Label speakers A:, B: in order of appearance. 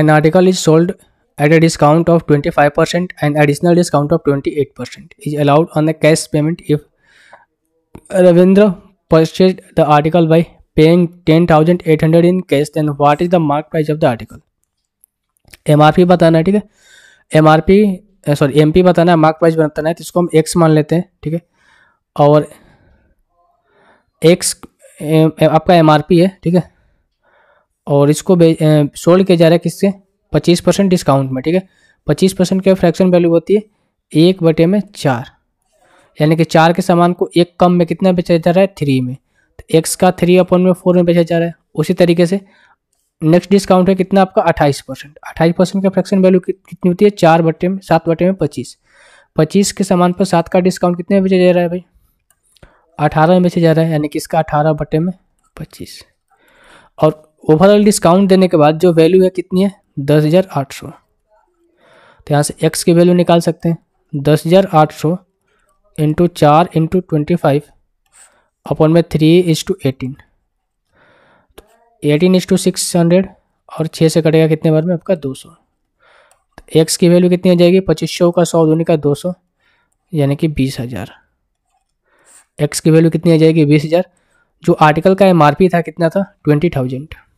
A: an article is sold at a discount of 25% and additional discount of 28% is allowed on the cash payment if Ravindra purchased the article by paying 10,800 in cash then what is the mark price of the article MRP batana hai theek hai MRP sorry MP batana है mark price बताना है तो इसको हम x मान लेते हैं ठीक है और एक्स आपका एमआरपी है ठीक है और इसको सोल्ड किया जा रहा है किससे पच्चीस परसेंट डिस्काउंट में ठीक है पच्चीस परसेंट क्या फ्रैक्शन वैल्यू होती है एक बटे में चार यानी कि चार के सामान को एक कम में कितना बेचा जा रहा है थ्री में तो एक्स का थ्री अपॉन में फोर में बेचा जा रहा है उसी तरीके से नेक्स्ट डिस्काउंट है कितना आपका अट्ठाईस परसेंट अट्ठाईस परसेंट का फ्रैक्शन वैल्यू कितनी होती है चार बटे में सात बटे में पच्चीस पच्चीस के सामान पर सात का डिस्काउंट कितने में बेचा जा रहा है भाई अठारह में बेचा जा रहा है यानी कि इसका अठारह बटे में पच्चीस और ओवरऑल डिस्काउंट देने के बाद जो वैल्यू है कितनी है दस हज़ार आठ सौ तो यहाँ से एक्स की वैल्यू निकाल सकते हैं दस हज़ार आठ सौ इंटू चार इंटू ट्वेंटी फाइव अपॉन में थ्री इज टू एटीन तो eighteen is to six hundred और छः से कटेगा कितने बार में आपका दो सौ तो एक्स की वैल्यू कितनी आ जाएगी पच्चीस सौ का सौ दोनों का दो सौ यानी कि बीस हज़ार एक्स की वैल्यू कितनी आ जाएगी बीस हज़ार जो आर्टिकल का एम था कितना था ट्वेंटी थाउजेंड